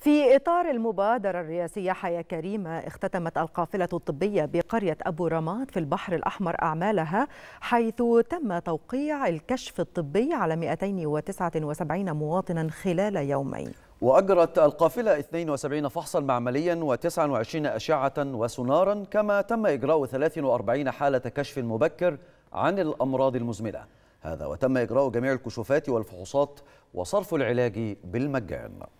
في إطار المبادرة الرئاسية حياة كريمة اختتمت القافلة الطبية بقرية أبو رماد في البحر الأحمر أعمالها حيث تم توقيع الكشف الطبي على 279 مواطنا خلال يومين وأجرت القافلة 72 فحصا معمليا و29 أشعة وسونارا كما تم إجراء 43 حالة كشف مبكر عن الأمراض المزمنة هذا وتم إجراء جميع الكشوفات والفحوصات وصرف العلاج بالمجان